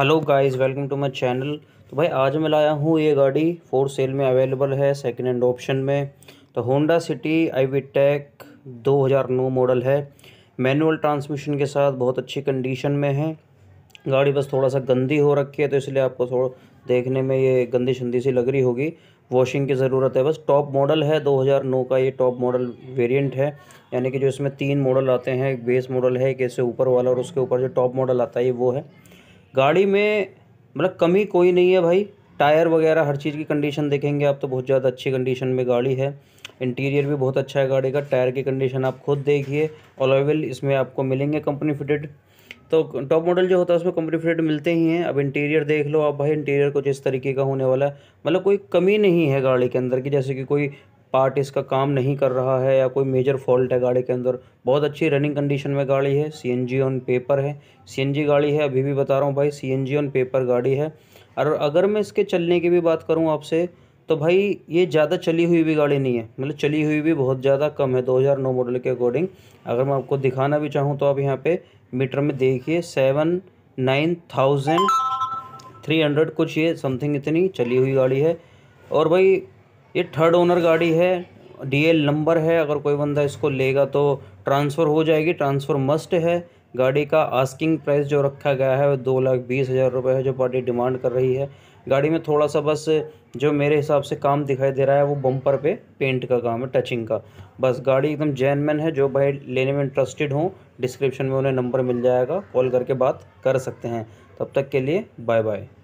hello guys welcome to my channel तो भाई आज मैं लाया हूँ ये गाड़ी फोर सेल में अवेलेबल है सेकंड हैंड ऑप्शन में तो Honda City I V tech दो मॉडल है मैनुअल ट्रांसमिशन के साथ बहुत अच्छी कंडीशन में है गाड़ी बस थोड़ा सा गंदी हो रखी है तो इसलिए आपको थोड़ा देखने में ये गंदी शंदी सी लग रही होगी वॉशिंग की ज़रूरत है बस टॉप मॉडल है 2009 का ये टॉप मॉडल वेरिएंट है यानी कि जो इसमें तीन मॉडल आते हैं एक बेस मॉडल है एक ऐसे ऊपर वाला और उसके ऊपर जो टॉप मॉडल आता है वो है गाड़ी में मतलब कमी कोई नहीं है भाई टायर वगैरह हर चीज़ की कंडीशन देखेंगे आप तो बहुत ज़्यादा अच्छी कंडीशन में गाड़ी है इंटीरियर भी बहुत अच्छा है गाड़ी का टायर की कंडीशन आप खुद देखिए ऑलोवेल इसमें आपको मिलेंगे कंपनी फिटेड तो टॉप मॉडल जो होता है उसमें कंपनी फिटेड मिलते ही हैं अब इंटीरियर देख लो आप भाई इंटीरियर को जिस तरीके का होने वाला है मतलब कोई कमी नहीं है गाड़ी के अंदर की जैसे कि कोई पार्ट इसका काम नहीं कर रहा है या कोई मेजर फॉल्ट है गाड़ी के अंदर बहुत अच्छी रनिंग कंडीशन में गाड़ी है सी ऑन पेपर है सी गाड़ी है अभी भी बता रहा हूँ भाई सी ऑन पेपर गाड़ी है और अगर मैं इसके चलने की भी बात करूँ आपसे तो भाई ये ज़्यादा चली हुई भी गाड़ी नहीं है मतलब चली हुई भी बहुत ज़्यादा कम है 2009 मॉडल के अकॉर्डिंग अगर मैं आपको दिखाना भी चाहूँ तो आप यहाँ पे मीटर में देखिए seven nine thousand three hundred कुछ ये समथिंग इतनी चली हुई गाड़ी है और भाई ये थर्ड ओनर गाड़ी है डीएल नंबर है अगर कोई बंदा इसको लेगा तो ट्रांसफ़र हो जाएगी ट्रांसफ़र मस्ट है गाड़ी का आस्किंग प्राइस जो रखा गया है वो दो लाख बीस हज़ार रुपये है जो पार्टी डिमांड कर रही है गाड़ी में थोड़ा सा बस जो मेरे हिसाब से काम दिखाई दे रहा है वो बम्पर पे पेंट का काम है टचिंग का बस गाड़ी एकदम जैनमैन है जो भाई लेने में इंटरेस्टेड हों डिस्क्रिप्शन में उन्हें नंबर मिल जाएगा कॉल करके बात कर सकते हैं तब तक के लिए बाय बाय